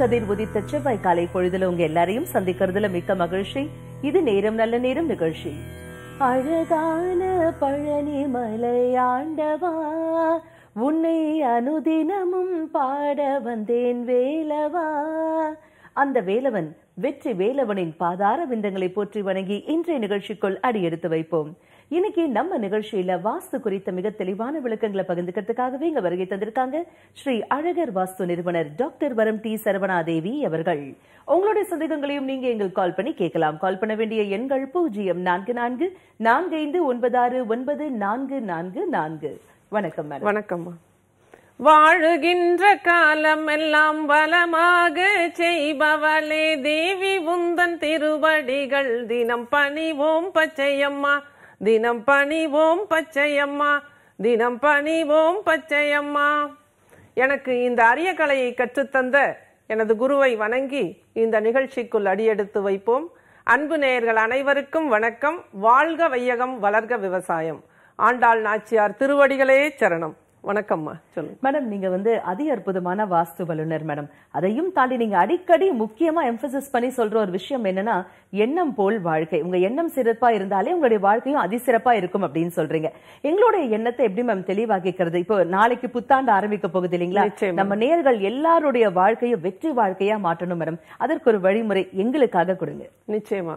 கதிர் உதித்த செவ்வாய் காலை பொழுதுல உங்க எல்லாரையும் சந்திக்கிறதுல மிக்க மகிழ்ச்சி இது நேரம் நல்ல நேரம் நிகழ்ச்சி அழகான பழனி மலையாண்டவா உன்னை அனுதினமும் பாட வந்தேன் வேலவா அந்த வேலவன் வெற்றி வேலவனின் பாதார விந்தங்களை போற்றி வணங்கி இன்றைய நிகழ்ச்சிக்குள் அடியெடுத்து வைப்போம் இன்னைக்கு நம்ம நிகழ்ச்சியில வாஸ்து குறித்த மிக தெளிவான விளக்கங்களை பகிர்ந்துக்கிறதுக்காகவே இங்க வருகை தந்திருக்காங்க ஸ்ரீ அழகர் வாஸ்து நிறுவனர் டாக்டர் வரம் டி சரவணாதேவி அவர்கள் உங்களுடைய சந்தேகங்களையும் நீங்க எங்களுக்கு கால் பண்ணி கேட்கலாம் கால் பண்ண வேண்டிய எண்கள் பூஜ்ஜியம் நான்கு நான்கு நான்கு ஐந்து ஒன்பது ஆறு ஒன்பது நான்கு நான்கு நான்கு வணக்கம் வணக்கம்மா வாழுகின்ற காலம் எல்லாம் வளமாக செய்பவளே தேவி உந்தன் திருவடிகள் தினம் பணிவோம் பச்சையம்மா தினம் பணிவோம் பச்சையம்மா தினம் பணிவோம் பச்சையம்மா எனக்கு இந்த அரிய கலையை கற்றுத்தந்த எனது குருவை வணங்கி இந்த நிகழ்ச்சிக்குள் அடியெடுத்து வைப்போம் அன்பு நேயர்கள் அனைவருக்கும் வணக்கம் வாழ்க வையகம் வளர்க விவசாயம் ஆண்டாள் நாச்சியார் திருவடிகளே சரணம் வணக்கம்மா சொல்லுங்க மேடம் நீங்க வந்து அதி அற்புதமான வாஸ்து வல்லுநர் மேடம் அதையும் தாண்டி நீங்க அடிக்கடி முக்கியமா எம்பசிஸ் பண்ணி சொல்ற ஒரு விஷயம் என்னன்னா எண்ணம் போல் வாழ்க்கை உங்க எண்ணம் சிறப்பா இருந்தாலே உங்களுடைய வாழ்க்கையும் அதிசிறப்பா இருக்கும் அப்படின்னு சொல்றீங்க எங்களுடைய எண்ணத்தை எப்படி மேம் தெளிவாக்கிக்கிறது இப்போ நாளைக்கு புத்தாண்டு ஆரம்பிக்க போகுது இல்லைங்களா நம்ம நேர்கள் எல்லாருடைய வாழ்க்கையும் வெற்றி வாழ்க்கையா மாற்றணும் மேடம் அதற்கு ஒரு வழிமுறை எங்களுக்காக கொடுங்க நிச்சயமா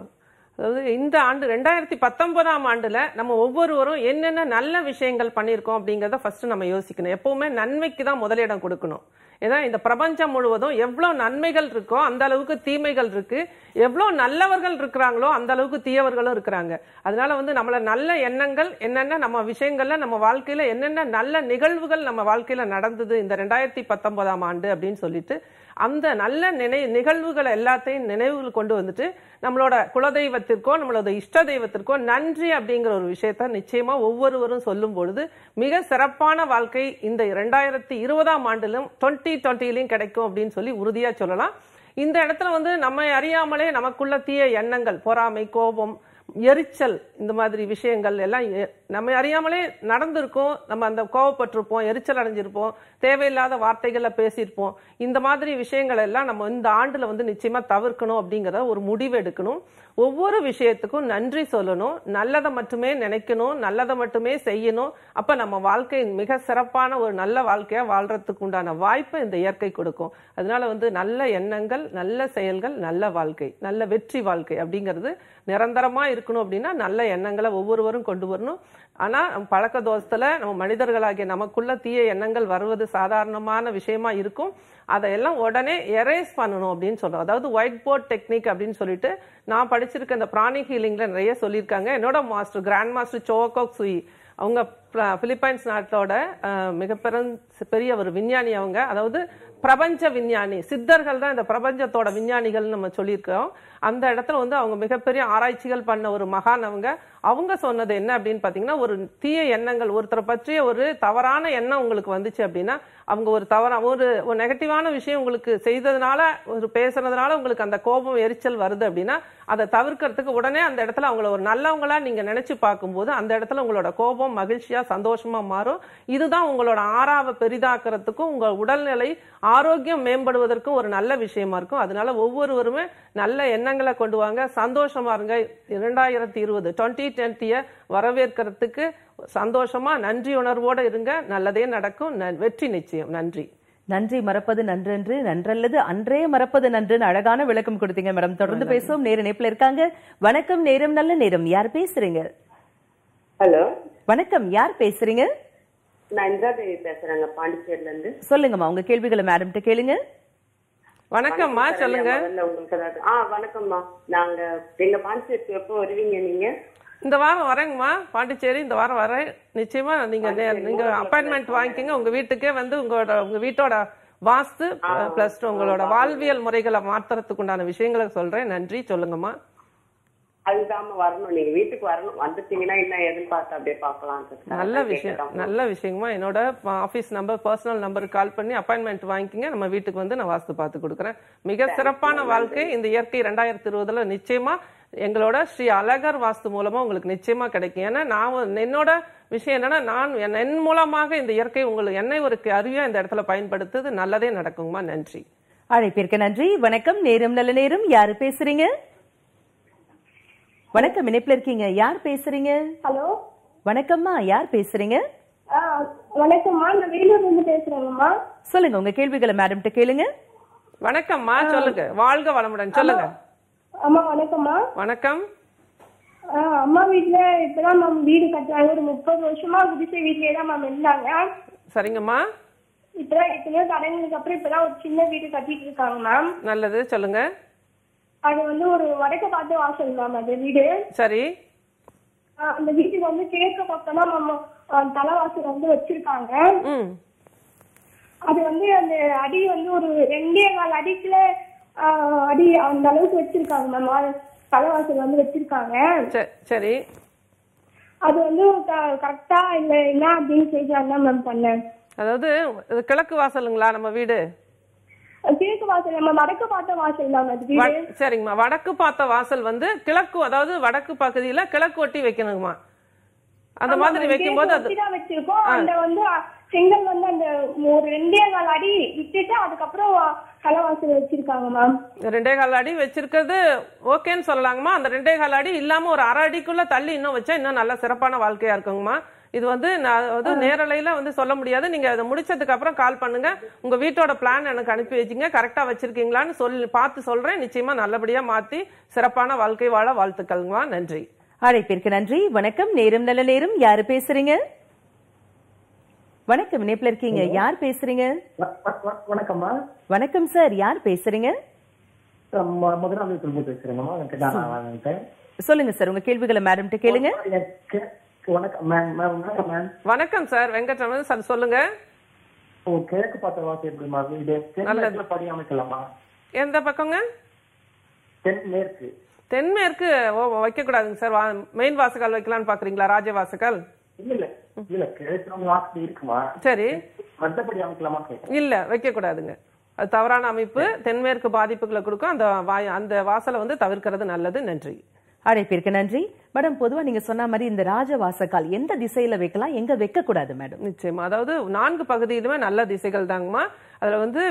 அதாவது இந்த ஆண்டு ரெண்டாயிரத்தி பத்தொன்பதாம் ஆண்டில் நம்ம ஒவ்வொருவரும் என்னென்ன நல்ல விஷயங்கள் பண்ணியிருக்கோம் அப்படிங்கிறத ஃபர்ஸ்ட் நம்ம யோசிக்கணும் எப்போவுமே நன்மைக்கு தான் முதலிடம் கொடுக்கணும் ஏன்னா இந்த பிரபஞ்சம் முழுவதும் எவ்வளோ நன்மைகள் இருக்கோ அந்த அளவுக்கு தீமைகள் இருக்குது எவ்வளோ நல்லவர்கள் இருக்கிறாங்களோ அந்த அளவுக்கு தீயவர்களும் இருக்கிறாங்க அதனால வந்து நம்மளை நல்ல எண்ணங்கள் என்னென்ன நம்ம விஷயங்களில் நம்ம வாழ்க்கையில் என்னென்ன நல்ல நிகழ்வுகள் நம்ம வாழ்க்கையில் நடந்தது இந்த ரெண்டாயிரத்தி பத்தொன்பதாம் ஆண்டு அப்படின்னு சொல்லிட்டு அந்த நல்ல நினை நிகழ்வுகளை எல்லாத்தையும் நினைவுகள் கொண்டு வந்துட்டு நம்மளோட குலதெய்வத்திற்கோ நம்மளோட இஷ்ட தெய்வத்திற்கோ நன்றி அப்படிங்கிற ஒரு விஷயத்த நிச்சயமா ஒவ்வொருவரும் சொல்லும் பொழுது மிக சிறப்பான வாழ்க்கை இந்த இரண்டாயிரத்தி இருபதாம் ஆண்டிலும் டுவெண்ட்டி டுவெண்ட்டிலையும் கிடைக்கும் அப்படின்னு சொல்லி உறுதியா சொல்லலாம் இந்த இடத்துல வந்து நம்ம அறியாமலே நமக்குள்ள தீய எண்ணங்கள் பொறாமை கோபம் எரிச்சல் இந்த மாதிரி விஷயங்கள் எல்லாம் நம்ம அறியாமலே நடந்திருக்கும் நம்ம அந்த கோவப்பட்டிருப்போம் எரிச்சல் அடைஞ்சிருப்போம் தேவையில்லாத வார்த்தைகளை பேசியிருப்போம் இந்த மாதிரி விஷயங்கள் எல்லாம் நம்ம இந்த ஆண்டில் வந்து நிச்சயமாக தவிர்க்கணும் அப்படிங்கிறத ஒரு முடிவு எடுக்கணும் ஒவ்வொரு விஷயத்துக்கும் நன்றி சொல்லணும் நல்லதை மட்டுமே நினைக்கணும் நல்லதை மட்டுமே செய்யணும் அப்போ நம்ம வாழ்க்கை மிக சிறப்பான ஒரு நல்ல வாழ்க்கையாக வாழ்கிறதுக்கு உண்டான வாய்ப்பை இந்த இயற்கை கொடுக்கும் அதனால வந்து நல்ல எண்ணங்கள் நல்ல செயல்கள் நல்ல வாழ்க்கை நல்ல வெற்றி வாழ்க்கை அப்படிங்கிறது நிரந்தரமாக இருக்கணும் அப்படின்னா நல்ல எண்ணங்களை ஒவ்வொருவரும் கொண்டு வரணும் ஆனால் பழக்க தோஷத்தில் நம்ம மனிதர்களாகிய நமக்குள்ள தீய எண்ணங்கள் வருவது சாதாரணமான விஷயமா இருக்கும் அதையெல்லாம் உடனே எரேஸ் பண்ணணும் அப்படின்னு சொல்கிறோம் அதாவது ஒயிட் போர்ட் டெக்னிக் அப்படின்னு சொல்லிட்டு நான் படிச்சிருக்க இந்த பிராணி ஹீலிங்கில் நிறைய சொல்லியிருக்காங்க என்னோட master grand master Choa Kok Sui அவங்க பிலிப்பைன்ஸ் நாட்டோட மிகப்பெரும் பெரிய ஒரு விஞ்ஞானி அவங்க அதாவது பிரபஞ்ச விஞ்ஞானி சித்தர்கள் தான் இந்த பிரபஞ்சத்தோட விஞ்ஞானிகள் நம்ம சொல்லியிருக்கிறோம் அந்த இடத்துல வந்து அவங்க மிகப்பெரிய ஆராய்ச்சிகள் பண்ண ஒரு மகான் அவங்க அவங்க சொன்னது என்ன அப்படின்னு பார்த்தீங்கன்னா ஒரு தீய எண்ணங்கள் ஒருத்தரை பற்றிய ஒரு தவறான எண்ணம் உங்களுக்கு வந்துச்சு அப்படின்னா அவங்க ஒரு தவறா ஒரு நெகட்டிவான விஷயம் உங்களுக்கு செய்ததுனால ஒரு பேசுனதுனால உங்களுக்கு அந்த கோபம் எரிச்சல் வருது அப்படின்னா அதை தவிர்க்கிறதுக்கு உடனே அந்த இடத்துல அவங்கள ஒரு நல்லவங்களா நீங்கள் நினச்சி பார்க்கும்போது அந்த இடத்துல உங்களோட கோபம் மகிழ்ச்சியாக சந்தோஷமா மாறும் இதுதான் உங்களோட ஆறாவை பெரிதாக்குறதுக்கும் உங்க உடல்நிலை ஆரோக்கியம் மேம்படுவதற்கும் ஒரு நல்ல விஷயமா இருக்கும் அதனால ஒவ்வொருவருமே நல்ல எண்ணங்களை கொண்டு வாங்க சந்தோஷமா இருங்க இரண்டாயிரத்தி இருபது டுவெண்ட்டி டென்த்திய வரவேற்கிறதுக்கு சந்தோஷமா நன்றி உணர்வோட இருங்க நல்லதே நடக்கும் வெற்றி நிச்சயம் நன்றி நன்றி மறப்பது நன்றென்று நன்றல்லது அன்றே மறப்பது நன்று அழகான விளக்கம் கொடுத்தீங்க மேடம் தொடர்ந்து பேசுவோம் நேரம் இருக்காங்க வணக்கம் நேரம் நல்ல நேரம் யார் பேசுறீங்க ஹலோ வணக்கம் யார் பேசுறீங்க நான் இந்திரா தேவி பேசுறேங்க பாண்டிச்சேரில இருந்து சொல்லுங்கம்மா உங்க கேள்விகளை மேடம் கிட்ட கேளுங்க வணக்கம்மா சொல்லுங்க ஆ வணக்கம்மா நாங்க எங்க பாண்டிச்சேரிக்கு எப்போ வருவீங்க நீங்க இந்த வாரம் வரேங்கம்மா பாண்டிச்சேரி இந்த வாரம் வரேன் நிச்சயமா நீங்க நீங்க அப்பாயின்மெண்ட் வாங்கிக்கோங்க உங்க வீட்டுக்கே வந்து உங்களோட உங்க வீட்டோட வாஸ்து பிளஸ் உங்களோட வாழ்வியல் முறைகளை மாத்துறதுக்கு உண்டான விஷயங்களை சொல்றேன் நன்றி சொல்லுங்கம்மா அழுதாம வரணும் நீங்க வீட்டுக்கு வரணும் வந்துட்டீங்கன்னா என்ன ஏதுன்னு அப்படியே பார்க்கலாம் நல்ல விஷயம் நல்ல விஷயமா என்னோட ஆஃபீஸ் நம்பர் பர்சனல் நம்பருக்கு கால் பண்ணி அப்பாயின்மெண்ட் வாங்கிக்கிங்க நம்ம வீட்டுக்கு வந்து நான் வாஸ்து பார்த்து கொடுக்குறேன் மிக சிறப்பான வாழ்க்கை இந்த இயற்கை ரெண்டாயிரத்தி இருபதுல நிச்சயமா எங்களோட ஸ்ரீ அழகர் வாஸ்து மூலமா உங்களுக்கு நிச்சயமா கிடைக்கும் ஏன்னா நான் என்னோட விஷயம் என்னன்னா நான் என் மூலமாக இந்த இயற்கை உங்களுக்கு என்னை ஒரு அருவியா இந்த இடத்துல பயன்படுத்துது நல்லதே நடக்குங்கம்மா நன்றி அழைப்பிற்கு நன்றி வணக்கம் நேரம் நல்ல நேரம் யாரு பேசுறீங்க வணக்கம் இணைப்புல இருக்கீங்க யார் பேசுறீங்க ஹலோ வணக்கம்மா யார் பேசுறீங்க வணக்கம்மா நான் வேலூர்ல இருந்து பேசுறேங்கம்மா சொல்லுங்க உங்க கேள்விகளை மேடம்கிட்ட கேளுங்க வணக்கம்மா சொல்லுங்க வாழ்க வளமுடன் சொல்லுங்க அம்மா வணக்கம்மா வணக்கம் அம்மா வீட்ல இப்பதான் மேம் வீடு கட்டுறாங்க ஒரு முப்பது வருஷமா குடிசை வீட்லயே தான் மேம் இருந்தாங்க சரிங்கம்மா இப்பதான் எத்தனையோ கடைகளுக்கு அப்புறம் இப்பதான் ஒரு சின்ன வீடு கட்டிட்டு இருக்காங்க மேம் நல்லது சொல்லுங்க அது வந்து ஒரு வடக்கு பார்த்து வாசல் மேம் அது வீடு சரி அந்த வீட்டுக்கு வந்து கேட்க பக்கம் தான் நம்ம தலைவாசல் வந்து வச்சிருக்காங்க அது வந்து அந்த அடி வந்து ஒரு ரெண்டே கால் அடிக்குள்ள அடி அந்த அளவுக்கு வச்சிருக்காங்க மேம் தலைவாசல் வந்து வச்சிருக்காங்க சரி அது வந்து கரெக்டா இல்ல என்ன அப்படின்னு சொல்லி அதான் மேம் பண்ணேன் அதாவது கிழக்கு வாசலுங்களா நம்ம வீடு கிழக்கு வாசல் நம்ம வடக்கு பார்த்த வாசல் தான் சரிங்கம்மா வடக்கு பார்த்த வாசல் வந்து கிழக்கு அதாவது வடக்கு பகுதியில கிழக்கு ஒட்டி வைக்கணுங்கம்மா அந்த மாதிரி வைக்கும்போது அது வச்சிருக்கோம் அந்த வந்து செங்கல் வந்து அந்த ஒரு ரெண்டே கால் அடி விட்டுட்டு அதுக்கப்புறம் கலவாசல் வச்சிருக்காங்க மேம் ரெண்டே கால் அடி வச்சிருக்கிறது ஓகேன்னு சொல்லலாங்கம்மா அந்த ரெண்டே கால் அடி இல்லாம ஒரு அரை அடிக்குள்ள தள்ளி இன்னும் வச்சா இன்னும் நல்ல சிறப்பான வாழ்க்கையா இருக்குங்கம்மா இது வந்து நான் வந்து நேரலையில வந்து சொல்ல முடியாது நீங்க அதை முடிச்சதுக்கு அப்புறம் கால் பண்ணுங்க உங்க வீட்டோட பிளான் எனக்கு அனுப்பி வச்சுங்க கரெக்டா வச்சிருக்கீங்களான்னு சொல்லி பார்த்து சொல்றேன் நிச்சயமா நல்லபடியா மாத்தி சிறப்பான வாழ்க்கை வாழ வாழ்த்துக்கள்மா நன்றி அழைப்பிற்கு நன்றி வணக்கம் நேரம் நல்ல நேரம் யாரு பேசுறீங்க வணக்கம் இணைப்புல இருக்கீங்க யார் பேசுறீங்க வணக்கம்மா வணக்கம் சார் யார் பேசுறீங்க பேசுறேன் சொல்லுங்க சார் உங்க கேள்விகளை மேடம் கேளுங்க வணக்கம் வணக்கம் வணக்கம் சார் வெங்கட்ரமணன் சார் சொல்லுங்க ஓ கிழக்கு பார்த்த வாசி எப்படி இது படி அமைக்கலாமா எந்த பக்கங்க தென்மேற்கு தென்மேற்கு ஓ வைக்க கூடாதுங்க சார் மெயின் வாசகால் வைக்கலாம்னு பாக்குறீங்களா ராஜ வாசகால் இல்ல இல்ல கிழக்கு வாசல் இருக்குமா சரி அமைக்கலாமா இல்ல வைக்க கூடாதுங்க அது தவறான அமைப்பு தென்மேற்கு பாதிப்புகளை கொடுக்கும் அந்த அந்த வாசலை வந்து தவிர்க்கிறது நல்லது நன்றி பேருக்கு நன்றி மேடம் பொதுவா நீங்க சொன்ன மாதிரி இந்த ராஜவாசக்கால் எந்த திசையில வைக்கலாம் எங்க வைக்க கூடாது மேடம் நிச்சயமா அதாவது நான்கு பகுதியிலுமே நல்ல திசைகள் தாங்கம்மா அதுல வந்து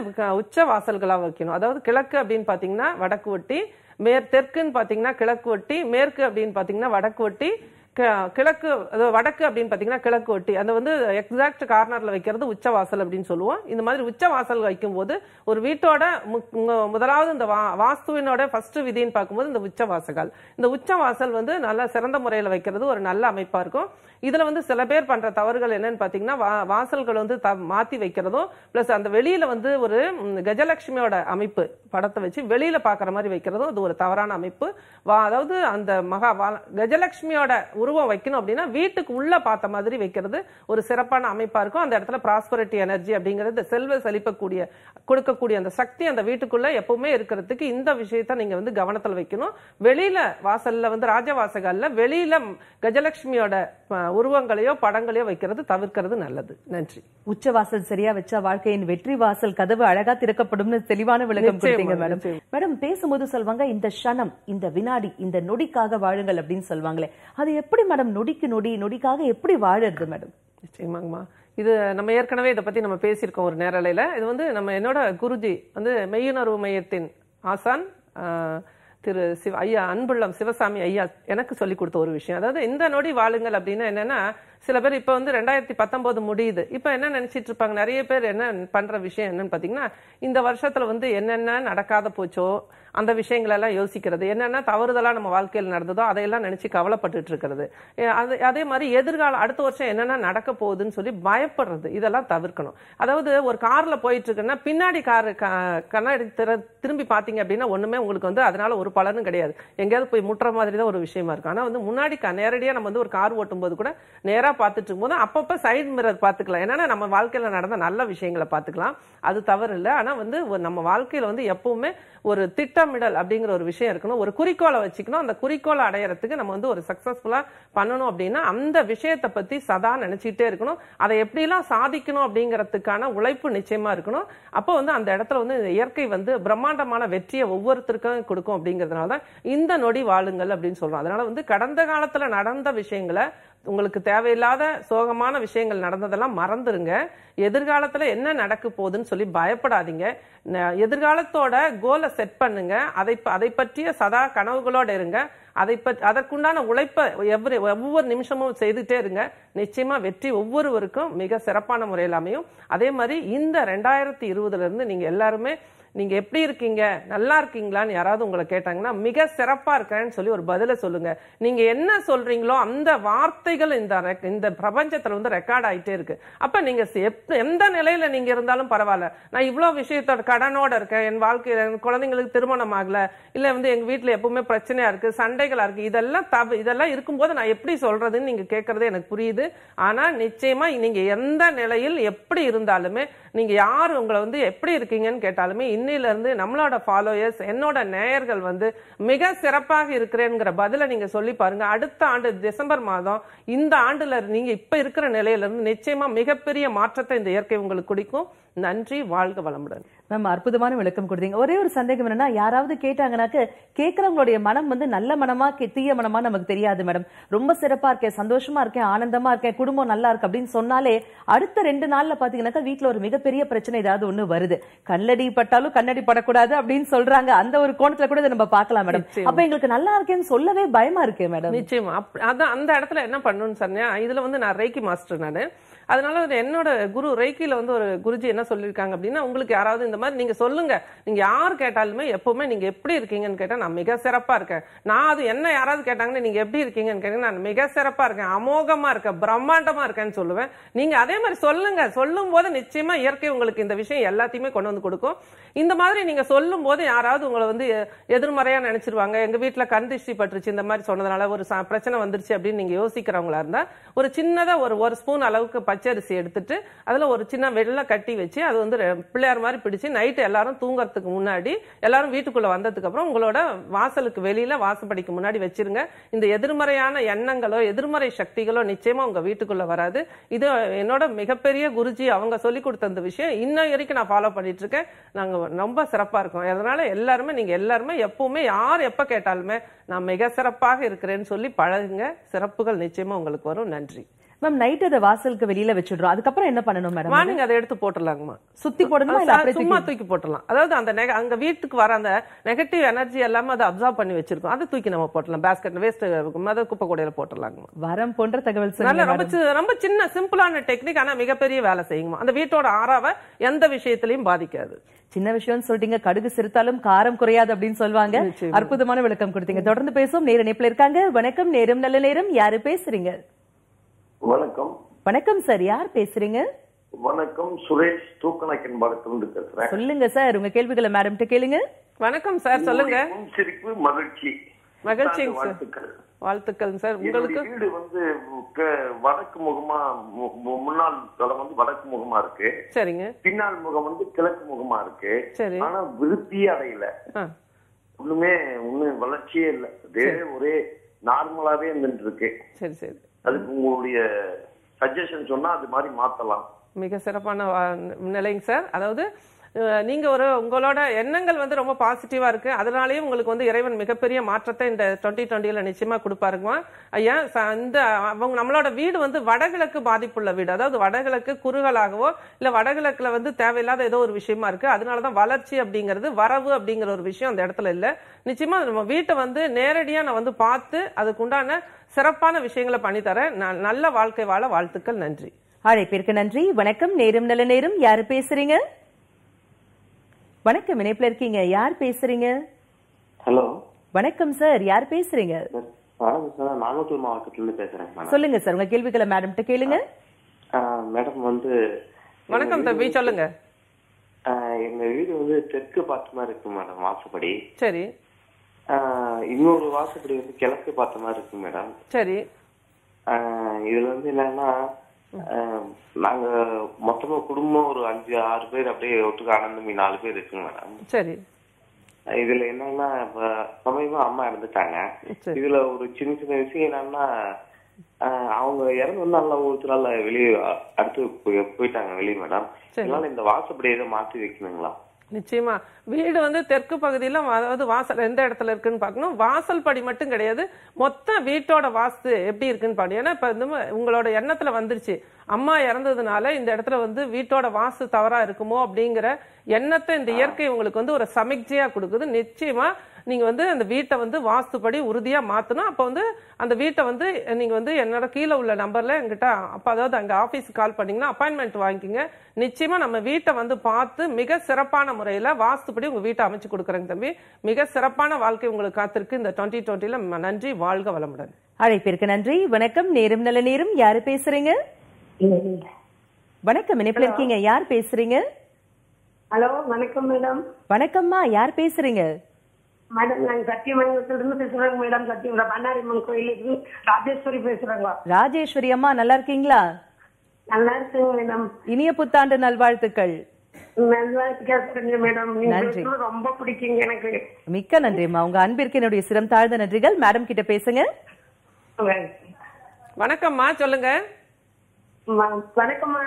உச்ச வாசல்களா வைக்கணும் அதாவது கிழக்கு அப்படின்னு பாத்தீங்கன்னா வடக்கு ஒட்டி மேற் தெற்குன்னு பாத்தீங்கன்னா கிழக்கு ஒட்டி மேற்கு அப்படின்னு பாத்தீங்கன்னா வடக்கு ஒட்டி கிழக்கு அதாவது வடக்கு அப்படின்னு பார்த்தீங்கன்னா கிழக்கு ஒட்டி அந்த வந்து எக்ஸாக்ட் கார்னரில் வைக்கிறது உச்சவாசல் அப்படின்னு சொல்லுவோம் இந்த மாதிரி உச்சவாசல் வைக்கும்போது ஒரு வீட்டோட முதலாவது இந்த வா வாஸ்துவினோட ஃபர்ஸ்ட் விதின்னு பார்க்கும்போது இந்த உச்சவாசகால் இந்த உச்சவாசல் வந்து நல்ல சிறந்த முறையில் வைக்கிறது ஒரு நல்ல அமைப்பாக இருக்கும் இதில் வந்து சில பேர் பண்ணுற தவறுகள் என்னன்னு பார்த்தீங்கன்னா வா வாசல்கள் வந்து த மாற்றி வைக்கிறதும் ப்ளஸ் அந்த வெளியில் வந்து ஒரு கஜலட்சுமியோட அமைப்பு படத்தை வச்சு வெளியில் பார்க்குற மாதிரி வைக்கிறதும் அது ஒரு தவறான அமைப்பு வா அதாவது அந்த மகா கஜலட்சுமியோட உருவம் வைக்கணும் அப்படின்னா வீட்டுக்கு உள்ளே பார்த்த மாதிரி வைக்கிறது ஒரு சிறப்பான அமைப்பாக இருக்கும் அந்த இடத்துல ப்ராஸ்பரிட்டி எனர்ஜி அப்படிங்கிறது செல்வ செழிப்பக்கூடிய கொடுக்கக்கூடிய அந்த சக்தி அந்த வீட்டுக்குள்ளே எப்பவுமே இருக்கிறதுக்கு இந்த விஷயத்த நீங்கள் வந்து கவனத்தில் வைக்கணும் வெளியில் வாசலில் வந்து ராஜவாசகால வெளியில் கஜலட்சுமியோட உருவங்களையோ படங்களையோ வைக்கிறது தவிர்க்கிறது நல்லது நன்றி உச்ச வாசல் சரியா வச்சா வாழ்க்கையின் வெற்றி வாசல் கதவு அழகா திறக்கப்படும் தெளிவான விளக்கம் கொடுத்தீங்க மேடம் மேடம் பேசும்போது சொல்வாங்க இந்த சனம் இந்த வினாடி இந்த நொடிக்காக வாழுங்கள் அப்படின்னு சொல்லுவாங்களே அது எப்படி மேடம் நொடிக்கு நொடி நொடிக்காக எப்படி வாழறது மேடம் நிச்சயமாங்கம்மா இது நம்ம ஏற்கனவே இதை பத்தி நம்ம பேசியிருக்கோம் ஒரு நேரலையில இது வந்து நம்ம என்னோட குருஜி வந்து மெய்யுணர்வு மையத்தின் ஆசான் திரு சிவ ஐயா அன்புள்ளம் சிவசாமி ஐயா எனக்கு சொல்லி கொடுத்த ஒரு விஷயம் அதாவது இந்த நொடி வாழுங்கள் அப்படின்னு என்னன்னா சில பேர் இப்போ வந்து ரெண்டாயிரத்தி பத்தொம்போது முடியுது இப்போ என்ன நினச்சிட்டு இருப்பாங்க நிறைய பேர் என்ன பண்ணுற விஷயம் என்னன்னு பார்த்தீங்கன்னா இந்த வருஷத்தில் வந்து என்னென்ன நடக்காத போச்சோ அந்த விஷயங்களெல்லாம் யோசிக்கிறது என்னென்ன தவறுதலாக நம்ம வாழ்க்கையில் நடந்ததோ அதையெல்லாம் நினச்சி கவலைப்பட்டுட்டு இருக்கிறது அது அதே மாதிரி எதிர்காலம் அடுத்த வருஷம் என்னென்ன நடக்க போகுதுன்னு சொல்லி பயப்படுறது இதெல்லாம் தவிர்க்கணும் அதாவது ஒரு காரில் போயிட்டுருக்குன்னா பின்னாடி கார் கண்ணாடி திற திரும்பி பார்த்தீங்க அப்படின்னா ஒன்றுமே உங்களுக்கு வந்து அதனால் ஒரு பலனும் கிடையாது எங்கேயாவது போய் முட்டுற மாதிரி தான் ஒரு விஷயமா இருக்கும் ஆனால் வந்து முன்னாடி நேரடியாக நம்ம வந்து ஒரு கார் ஓட்டும் போது கூட நேராக பார்த்துட்டு போது அப்பப்போ சைடு மிரர் பார்த்துக்கலாம் என்னென்னா நம்ம வாழ்க்கையில் நடந்த நல்ல விஷயங்களை பார்த்துக்கலாம் அது தவறு இல்லை ஆனால் வந்து நம்ம வாழ்க்கையில் வந்து எப்பவுமே ஒரு திட்ட திட்டமிடல் அப்படிங்கிற ஒரு விஷயம் இருக்கணும் ஒரு குறிக்கோளை வச்சுக்கணும் அந்த குறிக்கோளை அடையறதுக்கு நம்ம வந்து ஒரு சக்சஸ்ஃபுல்லா பண்ணணும் அப்படின்னா அந்த விஷயத்தை பற்றி சதா நினச்சிக்கிட்டே இருக்கணும் அதை எப்படிலாம் சாதிக்கணும் அப்படிங்கிறதுக்கான உழைப்பு நிச்சயமாக இருக்கணும் அப்போ வந்து அந்த இடத்துல வந்து இந்த இயற்கை வந்து பிரம்மாண்டமான வெற்றியை ஒவ்வொருத்தருக்கும் கொடுக்கும் அப்படிங்கிறதுனால தான் இந்த நொடி வாழுங்கள் அப்படின்னு சொல்றோம் அதனால வந்து கடந்த காலத்தில் நடந்த விஷயங்களை உங்களுக்கு தேவையில்லாத சோகமான விஷயங்கள் நடந்ததெல்லாம் மறந்துருங்க எதிர்காலத்தில் என்ன நடக்க போகுதுன்னு சொல்லி பயப்படாதீங்க எதிர்காலத்தோட கோலை செட் பண்ணுங்க அதை அதை பற்றிய சதா கனவுகளோடு இருங்க அதை பற்றி அதற்குண்டான உழைப்பை எவ்வளவு ஒவ்வொரு நிமிஷமும் செய்துட்டே இருங்க நிச்சயமா வெற்றி ஒவ்வொருவருக்கும் மிக சிறப்பான முறையில் அமையும் அதே மாதிரி இந்த ரெண்டாயிரத்தி இருபதுல இருந்து நீங்க எல்லாருமே நீங்கள் எப்படி இருக்கீங்க நல்லா இருக்கீங்களான்னு யாராவது உங்களை கேட்டாங்கன்னா மிக சிறப்பாக இருக்கிறேன்னு சொல்லி ஒரு பதிலை சொல்லுங்கள் நீங்கள் என்ன சொல்கிறீங்களோ அந்த வார்த்தைகள் இந்த இந்த பிரபஞ்சத்தில் வந்து ரெக்கார்ட் ஆகிட்டே இருக்குது அப்போ நீங்கள் எந்த நிலையில் நீங்கள் இருந்தாலும் பரவாயில்ல நான் இவ்வளோ விஷயத்தோட கடனோட இருக்கேன் என் வாழ்க்கையில் என் குழந்தைங்களுக்கு திருமணம் ஆகலை இல்லை வந்து எங்கள் வீட்டில் எப்பவுமே பிரச்சனையாக இருக்குது சண்டைகளாக இருக்குது இதெல்லாம் தவ இதெல்லாம் இருக்கும்போது நான் எப்படி சொல்கிறதுன்னு நீங்கள் கேட்குறது எனக்கு புரியுது ஆனால் நிச்சயமாக நீங்கள் எந்த நிலையில் எப்படி இருந்தாலுமே நீங்கள் யார் உங்களை வந்து எப்படி இருக்கீங்கன்னு கேட்டாலுமே இன்னிலிருந்து நம்மளோட ஃபாலோயர்ஸ் என்னோட நேயர்கள் வந்து மிக சிறப்பாக இருக்கிறேங்கிற பதில நீங்க சொல்லி பாருங்க அடுத்த ஆண்டு டிசம்பர் மாதம் இந்த ஆண்டுல நீங்க இப்ப இருக்கிற நிலையிலிருந்து நிச்சயமா மிகப்பெரிய மாற்றத்தை இந்த இயற்கை உங்களுக்கு குடிக்கும் நன்றி வாழ்க வளமுடன் மேம் அற்புதமான விளக்கம் கொடுத்தீங்க ஒரே ஒரு சந்தேகம் என்னன்னா யாராவது கேட்டாங்கனாக்க கேட்கறவங்களுடைய மனம் வந்து நல்ல மனமா தீய மனமா நமக்கு தெரியாது மேடம் ரொம்ப சிறப்பா இருக்கேன் சந்தோஷமா இருக்கேன் ஆனந்தமா இருக்கேன் குடும்பம் நல்லா இருக்கு அப்படின்னு சொன்னாலே அடுத்த ரெண்டு நாள்ல பாத்தீங்கன்னாக்கா வீட்டுல ஒரு மிகப்பெரிய பிரச்சனை ஏதாவது ஒண்ணு வருது கல்லடி பட்டாலும் கண்ணடி படக்கூடாது அப்படின்னு சொல்றாங்க அந்த ஒரு கோணத்துல கூட நம்ம பாக்கலாம் மேடம் அப்ப எங்களுக்கு நல்லா இருக்கேன்னு சொல்லவே பயமா இருக்கேன் மேடம் நிச்சயம் அதான் அந்த இடத்துல என்ன பண்ணுன்னு சொன்னேன் இதுல வந்து நான் ரேக்கி மாஸ்டர் நானு அதனால என்னோட குரு ரைக்கியில் வந்து ஒரு குருஜி என்ன சொல்லியிருக்காங்க அப்படின்னா உங்களுக்கு யாராவது இந்த மாதிரி நீங்கள் சொல்லுங்கள் நீங்கள் யார் கேட்டாலுமே எப்போவுமே நீங்கள் எப்படி இருக்கீங்கன்னு கேட்டால் நான் மிக சிறப்பாக இருக்கேன் நான் அது என்ன யாராவது கேட்டாங்கன்னு நீங்கள் எப்படி இருக்கீங்கன்னு கேட்டீங்கன்னா நான் மிக சிறப்பாக இருக்கேன் அமோகமாக இருக்கேன் பிரம்மாண்டமாக இருக்கேன்னு சொல்லுவேன் நீங்கள் அதே மாதிரி சொல்லுங்கள் சொல்லும் போது நிச்சயமாக இயற்கை உங்களுக்கு இந்த விஷயம் எல்லாத்தையுமே கொண்டு வந்து கொடுக்கும் இந்த மாதிரி நீங்கள் சொல்லும் போது யாராவது உங்களை வந்து எதிர்மறையாக நினச்சிருவாங்க எங்கள் வீட்டில் கந்திஷ்டி பட்டுருச்சு இந்த மாதிரி சொன்னதுனால ஒரு பிரச்சனை வந்துருச்சு அப்படின்னு நீங்கள் யோசிக்கிறவங்களா இருந்தால் ஒரு சின்னதாக ஒரு ஒரு ஸ்பூன் அளவுக்கு பச்சரிசி எடுத்துட்டு அதில் ஒரு சின்ன வெள்ளை கட்டி வச்சு அது வந்து பிள்ளையார் மாதிரி பிடிச்சி நைட்டு எல்லாரும் தூங்குறதுக்கு முன்னாடி எல்லாரும் வீட்டுக்குள்ளே வந்ததுக்கப்புறம் உங்களோட வாசலுக்கு வெளியில் வாசப்படிக்கு முன்னாடி வச்சிருங்க இந்த எதிர்மறையான எண்ணங்களோ எதிர்மறை சக்திகளோ நிச்சயமாக உங்கள் வீட்டுக்குள்ளே வராது இது என்னோட மிகப்பெரிய குருஜி அவங்க சொல்லி கொடுத்த அந்த விஷயம் இன்ன வரைக்கும் நான் ஃபாலோ பண்ணிட்டு இருக்கேன் நாங்கள் ரொம்ப சிறப்பாக இருக்கோம் அதனால எல்லாருமே நீங்கள் எல்லாருமே எப்பவுமே யார் எப்போ கேட்டாலுமே நான் மிக சிறப்பாக இருக்கிறேன்னு சொல்லி பழகுங்க சிறப்புகள் நிச்சயமாக உங்களுக்கு வரும் நன்றி மேம் நைட் அதை வாசலுக்கு வெளியில வச்சிடுறோம் அதுக்கப்புறம் என்ன பண்ணணும் மேடம் மார்னிங் அதை எடுத்து போட்டுடலாங்கம்மா சுத்தி போடணும் சும்மா தூக்கி போட்டுடலாம் அதாவது அந்த அங்க வீட்டுக்கு வர அந்த நெகட்டிவ் எனர்ஜி எல்லாமே அதை அப்சர்வ் பண்ணி வச்சிருக்கோம் அதை தூக்கி நம்ம போட்டலாம் பேஸ்கெட் வேஸ்ட் அதை குப்பை கூடையில போட்டுடலாங்கம்மா வரம் போன்ற தகவல் நல்ல ரொம்ப ரொம்ப சின்ன சிம்பிளான டெக்னிக் ஆனா மிகப்பெரிய வேலை செய்யுமா அந்த வீட்டோட ஆறாவை எந்த விஷயத்திலையும் பாதிக்காது சின்ன விஷயம்னு சொல்லிட்டீங்க கடுகு சிறுத்தாலும் காரம் குறையாது அப்படின்னு சொல்லுவாங்க அற்புதமான விளக்கம் கொடுத்தீங்க தொடர்ந்து பேசும் நேர இருக்காங்க வணக்கம் நேரம் நல்ல நேரம் யாரு பேசுறீங்க வணக்கம் வணக்கம் சார் யார் பேசுறீங்க வணக்கம் சுரேஷ் தூக்கணக்கின் மரத்திலிருந்து பேசுறேன் சொல்லுங்க சார் உங்க கேள்விகளை மேடம் கேளுங்க வணக்கம் சார் சொல்லுங்க சிரிப்பு மகிழ்ச்சி மகிழ்ச்சி வாழ்த்துக்கள் வாழ்த்துக்கள் சார் உங்களுக்கு வீடு வந்து வடக்கு முகமா முன்னாள் தளம் வந்து வடக்கு முகமா இருக்கு சரிங்க பின்னால் முகம் வந்து கிழக்கு முகமா இருக்கு ஆனா விருத்தி அடையல ஒண்ணுமே ஒண்ணு வளர்ச்சியே இல்லை ஒரே நார்மலாவே இருந்துட்டு இருக்கு சரி சரி அதுக்கு உங்களுடைய சஜஷன் சொன்னா அது மாதிரி மாத்தலாம் மிக சிறப்பான நிலைங்க சார் அதாவது நீங்கள் ஒரு உங்களோட எண்ணங்கள் வந்து ரொம்ப பாசிட்டிவா இருக்குது அதனாலேயே உங்களுக்கு வந்து இறைவன் மிகப்பெரிய மாற்றத்தை இந்த டுவெண்ட்டி டுவெண்ட்டியில் நிச்சயமாக கொடுப்பாருங்கம்மா ஐயா இந்த அவங்க நம்மளோட வீடு வந்து வடகிழக்கு பாதிப்புள்ள வீடு அதாவது வடகிழக்கு குறுகலாகவோ இல்லை வடகிழக்கில் வந்து தேவையில்லாத ஏதோ ஒரு விஷயமா இருக்கு அதனால தான் வளர்ச்சி அப்படிங்கிறது வரவு அப்படிங்கிற ஒரு விஷயம் அந்த இடத்துல இல்லை நிச்சயமாக நம்ம வீட்டை வந்து நேரடியாக நான் வந்து பார்த்து அதுக்குண்டான சிறப்பான விஷயங்களை பண்ணித்தரேன் நான் நல்ல வாழ்க்கை வாழ வாழ்த்துக்கள் நன்றி அழைப்பிற்கு நன்றி வணக்கம் நேரம் நல்ல நேரம் யாரு பேசுறீங்க வணக்கம் இணைப்புல இருக்கீங்க யார் பேசுறீங்க ஹலோ வணக்கம் சார் யார் பேசுறீங்க நாகத்தூர் மாவட்டத்துல பேசுறேன் சொல்லுங்க சார் உங்க கேள்விகளை மேடம் கிட்ட கேளுங்க மேடம் வந்து வணக்கம் தம்பி சொல்லுங்க எங்க வீடு வந்து தெற்கு மாதிரி இருக்கு மேடம் வாசப்படி சரி இன்னொரு வாசப்படி வந்து கிழக்கு பார்த்த மாதிரி இருக்கு மேடம் சரி இதுல வந்து என்னன்னா நாங்க மொத்தமா குடும்பம் ஒரு அஞ்சு ஆறு பேர் அப்படியே ஒட்டுக்க ஆனந்தமி நாலு பேர் இருக்குங்க மேடம் சரி இதுல என்னன்னா இப்ப சமயமா அம்மா இறந்துட்டாங்க இதுல ஒரு சின்ன சின்ன விஷயம் என்னன்னா அவங்க இறந்து நல்லா ஒருத்தர் வெளியே அடுத்து போயிட்டாங்க வெளியே மேடம் இந்த வாசப்படியை ஏதோ மாத்தி வைக்கணுங்களா நிச்சயமா வீடு வந்து தெற்கு பகுதியில் அதாவது வாசல் எந்த இடத்துல இருக்குன்னு பார்க்கணும் வாசல் படி மட்டும் கிடையாது மொத்த வீட்டோட வாஸ்து எப்படி இருக்குன்னு பாடு ஏன்னா இப்போ வந்து உங்களோட எண்ணத்தில் வந்துருச்சு அம்மா இறந்ததுனால இந்த இடத்துல வந்து வீட்டோட வாஸ்து தவறாக இருக்குமோ அப்படிங்கிற எண்ணத்தை இந்த இயற்கை உங்களுக்கு வந்து ஒரு சமிக்ஜையாக கொடுக்குது நிச்சயமாக நீங்கள் வந்து அந்த வீட்டை வந்து வாஸ்துப்படி உறுதியாக மாற்றணும் அப்போ வந்து அந்த வீட்டை வந்து நீங்கள் வந்து என்னோட கீழே உள்ள நம்பரில் எங்கிட்ட அப்போ அதாவது அங்கே ஆஃபீஸுக்கு கால் பண்ணிங்கன்னா அப்பாயின்மெண்ட் வாங்கிக்கிங்க நிச்சயமாக நம்ம வீட்டை வந்து பார்த்து மிக சிறப்பான முறையில் வாஸ்துப்படி உங்கள் வீட்டை அமைச்சு கொடுக்குறேங்க தம்பி மிக சிறப்பான வாழ்க்கை உங்களுக்கு காத்திருக்கு இந்த டுவெண்ட்டி டுவெண்ட்டியில் நன்றி வாழ்க வளமுடன் அழைப்பிற்கு நன்றி வணக்கம் நேரும் நல்ல நேரம் யாரு பேசுறீங்க வணக்கம் இணைப்பில் இருக்கீங்க யார் பேசுறீங்க ஹலோ வணக்கம் மேடம் வணக்கம்மா யார் பேசுறீங்க மேடம் நாங்க சத்தியமங்கலத்துல இருந்து பேசுறோங்க மேடம் சத்தியம் அம்மன் கோயிலுக்கு ராஜேஸ்வரி பேசுறோங்க ராஜேஸ்வரி அம்மா நல்லா இருக்கீங்களா நல்லா இருக்குங்க மேடம் இனிய புத்தாண்டு நல்வாழ்த்துக்கள் ரொம்ப பிடிக்குங்க எனக்கு மிக்க நன்றிம்மா உங்க அன்பிற்கு என்னுடைய சிரம் தாழ்ந்த நன்றிகள் மேடம் கிட்ட பேசுங்க வணக்கம்மா சொல்லுங்க வணக்கம்மா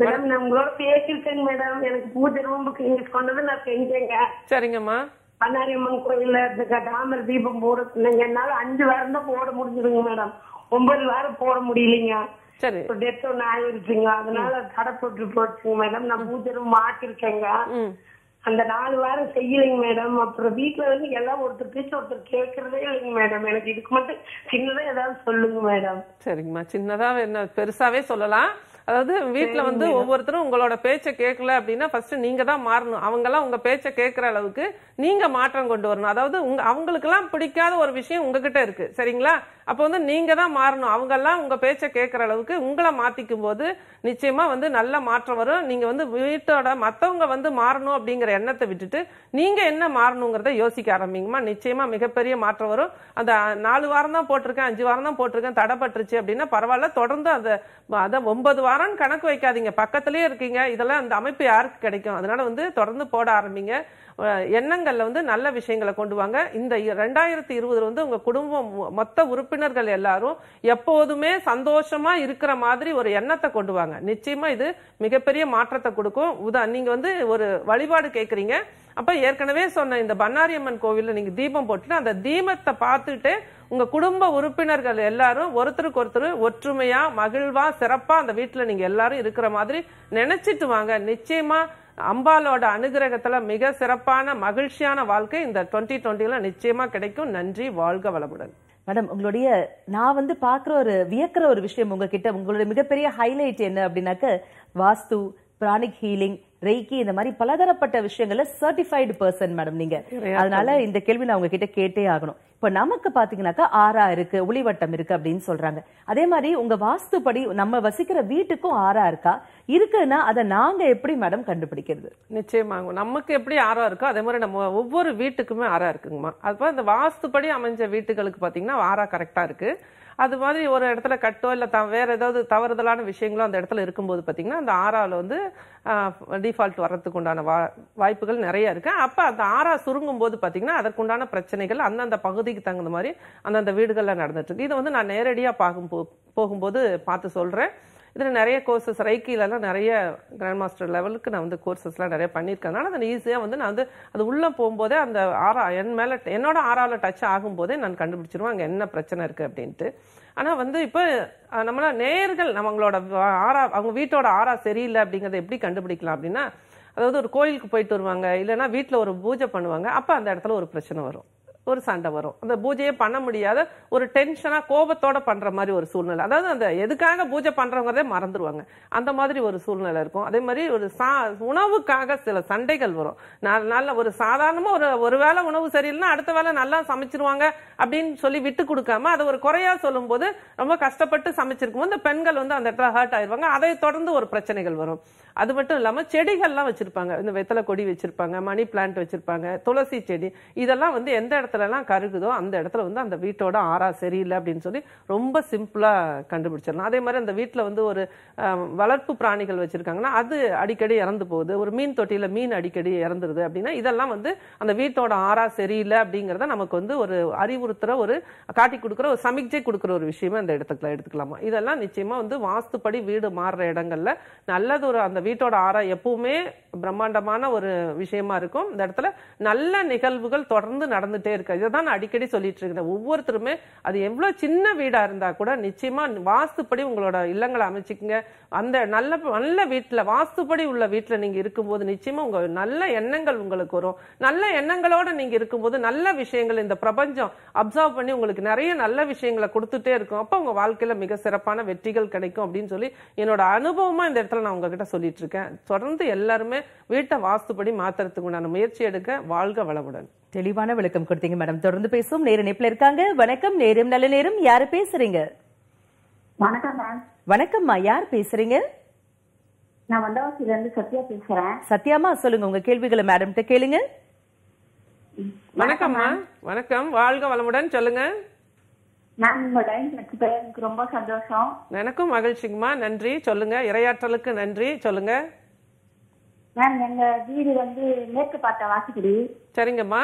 மேடம் நான் உங்களோட பேசியிருக்கேங்க மேடம் எனக்கு பூஜை ரூமுக்கு நீங்க சொன்னது நான் செஞ்சேங்க சரிங்கம்மா பண்ணாரியம்மன் கோயில்ல இருக்க டாமர் தீபம் போட சொன்னீங்க என்னால அஞ்சு வாரம் தான் போட முடிஞ்சதுங்க மேடம் ஒன்பது வாரம் போட முடியலைங்க சரி டெத் ஒன்று ஆயிருச்சுங்க அதனால கடை போட்டு போச்சுங்க மேடம் நான் பூஜரும் மாட்டிருக்கேங்க அந்த நாலு வாரம் செய்யலைங்க மேடம் அப்புறம் வீட்டுல வந்து எல்லாம் ஒருத்தர் பேச்சு ஒருத்தர் கேட்கறதே இல்லைங்க மேடம் எனக்கு இதுக்கு மட்டும் சின்னதா ஏதாவது சொல்லுங்க மேடம் சரிங்கம்மா சின்னதா என்ன பெருசாவே சொல்லலாம் அதாவது வீட்டுல வந்து ஒவ்வொருத்தரும் உங்களோட பேச்சை கேட்கல அப்படின்னா ஃபர்ஸ்ட் நீங்க தான் மாறணும் அவங்கெல்லாம் உங்க பேச்சை கேட்கற அளவுக்கு நீங்க மாற்றம் கொண்டு வரணும் அதாவது உங்க அவங்களுக்கு எல்லாம் பிடிக்காத ஒரு விஷயம் உங்ககிட்ட இருக்கு சரிங்களா அப்போ வந்து நீங்க தான் மாறணும் அவங்கெல்லாம் உங்க பேச்சை கேட்குற அளவுக்கு உங்களை மாத்திக்கும் போது நிச்சயமா வந்து நல்ல மாற்றம் வரும் நீங்க வந்து வீட்டோட மற்றவங்க வந்து மாறணும் அப்படிங்கிற எண்ணத்தை விட்டுட்டு நீங்க என்ன மாறணுங்கிறத யோசிக்க ஆரம்பிங்கம்மா நிச்சயமா மிகப்பெரிய மாற்றம் வரும் அந்த நாலு வாரம் தான் போட்டிருக்கேன் அஞ்சு வாரம் தான் போட்டிருக்கேன் தடைப்பட்டுருச்சு அப்படின்னா பரவாயில்ல தொடர்ந்து அதை அதை ஒன்பது வாரம் கணக்கு வைக்காதீங்க பக்கத்திலேயே இருக்கீங்க இதெல்லாம் அந்த அமைப்பு யாருக்கு கிடைக்கும் அதனால வந்து தொடர்ந்து போட ஆரம்பிங்க எண்ணங்களில் வந்து நல்ல விஷயங்களை கொண்டு வாங்க இந்த ரெண்டாயிரத்தி இருபதுல வந்து உங்க குடும்பம் மொத்த உறுப்பினர்கள் எல்லாரும் எப்போதுமே சந்தோஷமா இருக்கிற மாதிரி ஒரு எண்ணத்தை கொண்டு வாங்க நிச்சயமா இது மிகப்பெரிய மாற்றத்தை கொடுக்கும் உதா நீங்க வந்து ஒரு வழிபாடு கேட்குறீங்க அப்ப ஏற்கனவே சொன்ன இந்த பன்னாரியம்மன் கோவிலில் நீங்க தீபம் போட்டுட்டு அந்த தீபத்தை பார்த்துட்டு உங்க குடும்ப உறுப்பினர்கள் எல்லாரும் ஒருத்தருக்கு ஒருத்தர் ஒற்றுமையா மகிழ்வா சிறப்பா அந்த வீட்டில் நீங்க எல்லாரும் இருக்கிற மாதிரி நினைச்சிட்டு வாங்க நிச்சயமா அம்பாலோட அனுகிரகத்துல மிக சிறப்பான மகிழ்ச்சியான வாழ்க்கை இந்த டுவெண்ட்டி டுவெண்ட்டில நிச்சயமா கிடைக்கும் நன்றி வாழ்க வளமுடன் மேடம் உங்களுடைய நான் வந்து பார்க்குற ஒரு வியக்கிற ஒரு விஷயம் உங்ககிட்ட உங்களுடைய மிகப்பெரிய ஹைலைட் என்ன அப்படின்னாக்க வாஸ்து பிராணிக் ஹீலிங் ரெய்கி இந்த மாதிரி பலதரப்பட்ட விஷயங்கள்ல சர்டிஃபைடு பர்சன் மேடம் நீங்க அதனால இந்த கேள்வி நான் உங்ககிட்ட கேட்டே ஆகணும் இப்ப நமக்கு பாத்தீங்கன்னாக்கா ஆறா இருக்கு ஒளிவட்டம் இருக்கு அப்படின்னு சொல்றாங்க அதே மாதிரி உங்க வாஸ்துப்படி நம்ம வசிக்கிற வீட்டுக்கும் ஆறா இருக்கா இருக்குன்னா அதை நாங்க எப்படி மேடம் கண்டுபிடிக்கிறது நிச்சயமாங்க நமக்கு எப்படி ஆறா இருக்கோ அதே மாதிரி நம்ம ஒவ்வொரு வீட்டுக்குமே ஆறா இருக்குங்கம்மா அதுப்போ இந்த வாஸ்துப்படி அமைஞ்ச வீட்டுகளுக்கு பாத்தீங்கன்னா ஆறா கரெக்டா இருக்கு அது மாதிரி ஒரு இடத்துல கட்டோ இல்லை த வேறு ஏதாவது தவறுதலான விஷயங்களோ அந்த இடத்துல இருக்கும்போது பார்த்திங்கன்னா அந்த ஆறாவில் வந்து டிஃபால்ட் வர்றதுக்கு உண்டான வா வாய்ப்புகள் நிறையா இருக்குது அப்போ அந்த ஆறா சுருங்கும் போது பார்த்திங்கன்னா அதற்குண்டான பிரச்சனைகள் அந்தந்த பகுதிக்கு தகுந்த மாதிரி அந்தந்த வீடுகளில் நடந்துட்டுருக்கு இதை வந்து நான் நேரடியாக பார்க்கும் போ போகும்போது பார்த்து சொல்கிறேன் இதில் நிறைய கோர்சஸ் ரைக்கிலலாம் நிறைய கிராண்ட் மாஸ்டர் லெவலுக்கு நான் வந்து கோர்சஸ்லாம் நிறைய பண்ணியிருக்கேன் அதனால் அதை ஈஸியாக வந்து நான் வந்து அது உள்ளே போகும்போதே அந்த ஆறா என் மேலே என்னோட ஆறாவில் டச் ஆகும்போதே நான் கண்டுபிடிச்சிருவேன் அங்கே என்ன பிரச்சனை இருக்குது அப்படின்ட்டு ஆனால் வந்து இப்போ நம்மள நேர்கள் நம்மளோட ஆறா அவங்க வீட்டோட ஆறா சரியில்லை அப்படிங்கிறத எப்படி கண்டுபிடிக்கலாம் அப்படின்னா அதாவது ஒரு கோயிலுக்கு போயிட்டு வருவாங்க இல்லைன்னா வீட்டில் ஒரு பூஜை பண்ணுவாங்க அப்போ அந்த இடத்துல ஒரு பிரச்சனை வரும் ஒரு சண்டை வரும் அந்த பூஜையே பண்ண முடியாத ஒரு டென்ஷனாக கோபத்தோட பண்ணுற மாதிரி ஒரு சூழ்நிலை அதாவது அந்த எதுக்காக பூஜை பண்ணுறவங்கிறதே மறந்துடுவாங்க அந்த மாதிரி ஒரு சூழ்நிலை இருக்கும் அதே மாதிரி ஒரு சா உணவுக்காக சில சண்டைகள் வரும் நாலு நாளில் ஒரு சாதாரணமாக ஒரு ஒரு வேளை உணவு சரியில்லைன்னா அடுத்த வேளை நல்லா சமைச்சிருவாங்க அப்படின்னு சொல்லி விட்டு கொடுக்காம அதை ஒரு குறையாக சொல்லும்போது ரொம்ப கஷ்டப்பட்டு சமைச்சிருக்கும் இந்த பெண்கள் வந்து அந்த இடத்துல ஹர்ட் ஆயிருவாங்க அதை தொடர்ந்து ஒரு பிரச்சனைகள் வரும் அது மட்டும் இல்லாமல் செடிகள்லாம் வச்சுருப்பாங்க இந்த வெத்தலை கொடி வச்சுருப்பாங்க மணி பிளான்ட் வச்சுருப்பாங்க துளசி செடி இதெல்லாம் வந்து எந்த இடத்துல இடத்துலலாம் கருகுதோ அந்த இடத்துல வந்து அந்த வீட்டோட ஆறா சரியில்லை அப்படின்னு சொல்லி ரொம்ப சிம்பிளாக கண்டுபிடிச்சிடலாம் அதே மாதிரி அந்த வீட்டில் வந்து ஒரு வளர்ப்பு பிராணிகள் வச்சுருக்காங்கன்னா அது அடிக்கடி இறந்து போகுது ஒரு மீன் தொட்டியில் மீன் அடிக்கடி இறந்துருது அப்படின்னா இதெல்லாம் வந்து அந்த வீட்டோட ஆறா சரியில்லை அப்படிங்கிறத நமக்கு வந்து ஒரு அறிவுறுத்துகிற ஒரு காட்டி கொடுக்குற ஒரு சமிக்ஜை கொடுக்குற ஒரு விஷயமா அந்த இடத்துக்குள்ள எடுத்துக்கலாமா இதெல்லாம் நிச்சயமாக வந்து வாஸ்துப்படி வீடு மாறுற இடங்களில் நல்லது ஒரு அந்த வீட்டோட ஆறா எப்பவுமே பிரம்மாண்டமான ஒரு விஷயமா இருக்கும் இந்த இடத்துல நல்ல நிகழ்வுகள் தொடர்ந்து நடந்துட்டே இருக்கு இருக்கு இதை தான் நான் அடிக்கடி சொல்லிட்டு இருக்கிறேன் ஒவ்வொருத்தருமே அது எவ்வளோ சின்ன வீடாக இருந்தால் கூட நிச்சயமாக வாஸ்துப்படி உங்களோட இல்லங்களை அமைச்சிக்கங்க அந்த நல்ல நல்ல வீட்டில் வாஸ்துப்படி உள்ள வீட்டில் நீங்கள் இருக்கும்போது நிச்சயமாக உங்கள் நல்ல எண்ணங்கள் உங்களுக்கு வரும் நல்ல எண்ணங்களோட நீங்கள் இருக்கும்போது நல்ல விஷயங்கள் இந்த பிரபஞ்சம் அப்சர்வ் பண்ணி உங்களுக்கு நிறைய நல்ல விஷயங்களை கொடுத்துட்டே இருக்கும் அப்போ உங்கள் வாழ்க்கையில் மிக சிறப்பான வெற்றிகள் கிடைக்கும் அப்படின்னு சொல்லி என்னோட அனுபவமாக இந்த இடத்துல நான் உங்ககிட்ட சொல்லிட்டு இருக்கேன் தொடர்ந்து எல்லாருமே வீட்டை வாஸ்துப்படி மாற்றுறதுக்கு உண்டான முயற்சி எடுக்க வாழ்க வளமுடன் தெளிவான விளக்கம் கொடுத்தீங்க மேடம் தொடர்ந்து பேசும் நேரு இணைப்புல இருக்காங்க வணக்கம் நேரும் நல்ல நேரம் யாரு பேசுறீங்க வணக்கம் வணக்கம்மா யார் பேசுறீங்க நான் வந்தவாசில இருந்து சத்யா பேசுறேன் சத்யாமா சொல்லுங்க உங்க கேள்விகளை மேடம் கிட்ட கேளுங்க வணக்கம்மா வணக்கம் வாழ்க வளமுடன் சொல்லுங்க ரொம்ப சந்தோஷம் எனக்கும் மகிழ்ச்சிங்கம்மா நன்றி சொல்லுங்க இரையாற்றலுக்கு நன்றி சொல்லுங்க மேம் எங்க வீடு வந்து மேற்கு பார்த்த வாசிக்குடி சரிங்கம்மா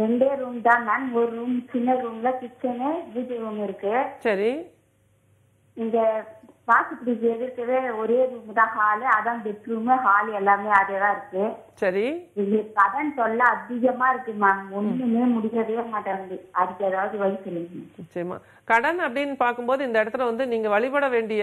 ரெண்டே ரூம் தான் மேம் ஒரு ரூம் சின்ன ரூம்ல கிச்சனு பூஜை ரூம் இருக்கு சரி இங்க ஒரே ரூம் தான் அதான் பெட்ரூம் ஹால் எல்லாமே இருக்கு சரி இது கடன் அதிகமா இருக்கு மேம் ஒண்ணுமே முடிக்கவே மாட்டேங்குது அதுக்கு ஏதாவது வழி சொல்லுங்க நிச்சயமா கடன் அப்படின்னு பார்க்கும்போது இந்த இடத்துல வந்து நீங்க வழிபட வேண்டிய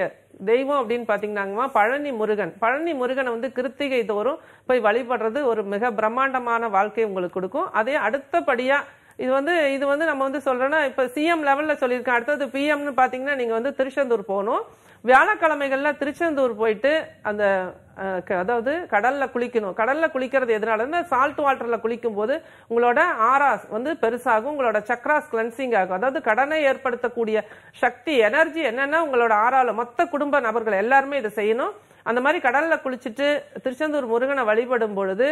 தெய்வம் அப்படின்னு பார்த்தீங்கன்னாங்கம்மா பழனி முருகன் பழனி முருகனை வந்து கிருத்திகை தோறும் போய் வழிபடுறது ஒரு மிக பிரம்மாண்டமான வாழ்க்கை உங்களுக்கு கொடுக்கும் அதே அடுத்தபடியா இது வந்து இது வந்து நம்ம வந்து சொல்றோம்னா இப்ப சிஎம் லெவல்ல சொல்லியிருக்கேன் அடுத்தது பிஎம்னு பாத்தீங்கன்னா நீங்க வந்து திருச்செந்தூர் போகணும் வியாழக்கிழமைகளில் திருச்செந்தூர் போயிட்டு அந்த அதாவது கடலில் குளிக்கணும் கடலில் குளிக்கிறது எதனாலன்னா சால்ட் வாட்டரில் குளிக்கும் போது உங்களோட ஆராஸ் வந்து பெருசாகும் உங்களோட சக்ராஸ் கிளன்சிங் ஆகும் அதாவது கடனை ஏற்படுத்தக்கூடிய சக்தி எனர்ஜி என்னென்னா உங்களோட ஆறால மொத்த குடும்ப நபர்கள் எல்லாருமே இதை செய்யணும் அந்த மாதிரி கடலில் குளிச்சுட்டு திருச்செந்தூர் முருகனை வழிபடும் பொழுது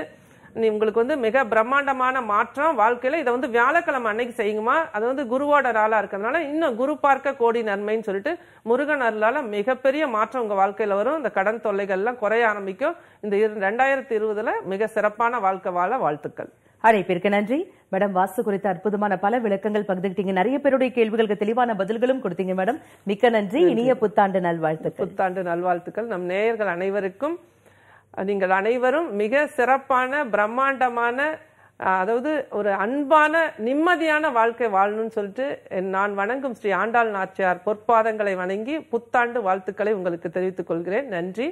உங்களுக்கு வந்து மிக பிரம்மாண்டமான மாற்றம் வாழ்க்கையில் இதை வந்து வியாழக்கிழமை அன்னைக்கு செய்யுமா அது வந்து குருவோட நாளாக இருக்கிறதுனால இன்னும் குரு பார்க்க கோடி நன்மைன்னு சொல்லிட்டு முருகன் அருளால் மிகப்பெரிய மாற்றம் உங்கள் வாழ்க்கையில் வரும் இந்த கடன் தொல்லைகள்லாம் குறைய ஆரம்பிக்கும் இந்த ரெண்டாயிரத்தி இருபதுல மிக சிறப்பான வாழ்க்கை வாழ வாழ்த்துக்கள் அழைப்பிற்கு நன்றி மேடம் வாஸ்து குறித்த அற்புதமான பல விளக்கங்கள் பகிர்ந்துக்கிட்டீங்க நிறைய பேருடைய கேள்விகளுக்கு தெளிவான பதில்களும் கொடுத்தீங்க மேடம் மிக்க நன்றி இனிய புத்தாண்டு நல்வாழ்த்துக்கள் புத்தாண்டு நல்வாழ்த்துக்கள் நம் நேயர்கள் அனைவருக்கும் நீங்கள் அனைவரும் மிக சிறப்பான பிரம்மாண்டமான அதாவது ஒரு அன்பான நிம்மதியான வாழ்க்கை வாழணும்னு சொல்லிட்டு நான் வணங்கும் ஸ்ரீ ஆண்டாள் நாச்சியார் பொற்பாதங்களை வணங்கி புத்தாண்டு வாழ்த்துக்களை உங்களுக்கு தெரிவித்துக் கொள்கிறேன் நன்றி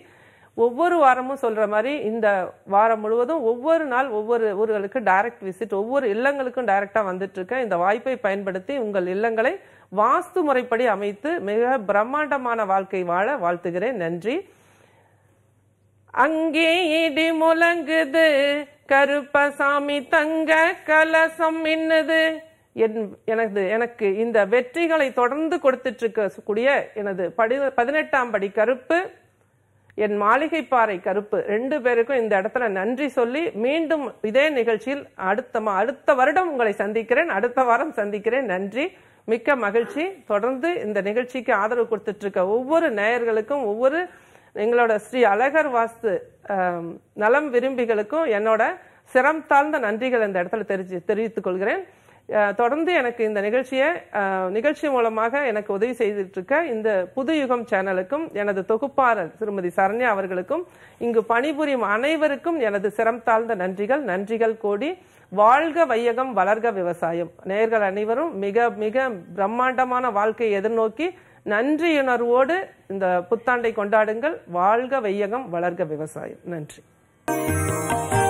ஒவ்வொரு வாரமும் சொல்கிற மாதிரி இந்த வாரம் முழுவதும் ஒவ்வொரு நாள் ஒவ்வொரு ஊர்களுக்கு டைரக்ட் விசிட் ஒவ்வொரு இல்லங்களுக்கும் வந்துட்டு இருக்கேன் இந்த வாய்ப்பை பயன்படுத்தி உங்கள் இல்லங்களை வாஸ்து முறைப்படி அமைத்து மிக பிரம்மாண்டமான வாழ்க்கை வாழ வாழ்த்துகிறேன் நன்றி அங்கே இடி முழங்குது கருப்பசாமி தங்க கலசம் என் எனது எனக்கு இந்த வெற்றிகளை தொடர்ந்து கொடுத்துட்டு இருக்கக்கூடிய எனது படி பதினெட்டாம் படி கருப்பு என் மாளிகை பாறை கருப்பு ரெண்டு பேருக்கும் இந்த இடத்துல நன்றி சொல்லி மீண்டும் இதே நிகழ்ச்சியில் அடுத்த அடுத்த வருடம் உங்களை சந்திக்கிறேன் அடுத்த வாரம் சந்திக்கிறேன் நன்றி மிக்க மகிழ்ச்சி தொடர்ந்து இந்த நிகழ்ச்சிக்கு ஆதரவு கொடுத்துட்டு இருக்க ஒவ்வொரு நேயர்களுக்கும் ஒவ்வொரு எங்களோட ஸ்ரீ அழகர் வாஸ்து நலம் விரும்பிகளுக்கும் என்னோட சிரம் தாழ்ந்த நன்றிகள் இந்த இடத்துல தெரிஞ்சு தெரிவித்துக் கொள்கிறேன் தொடர்ந்து எனக்கு இந்த நிகழ்ச்சியை நிகழ்ச்சி மூலமாக எனக்கு உதவி செய்துட்டு இருக்க இந்த புது யுகம் சேனலுக்கும் எனது தொகுப்பாளர் திருமதி சரண்யா அவர்களுக்கும் இங்கு பணிபுரியும் அனைவருக்கும் எனது சிரம் தாழ்ந்த நன்றிகள் நன்றிகள் கோடி வாழ்க வையகம் வளர்க விவசாயம் நேர்கள் அனைவரும் மிக மிக பிரம்மாண்டமான வாழ்க்கையை எதிர்நோக்கி நன்றியுணர்வோடு இந்த புத்தாண்டை கொண்டாடுங்கள் வாழ்க வையகம் வளர்க விவசாயம் நன்றி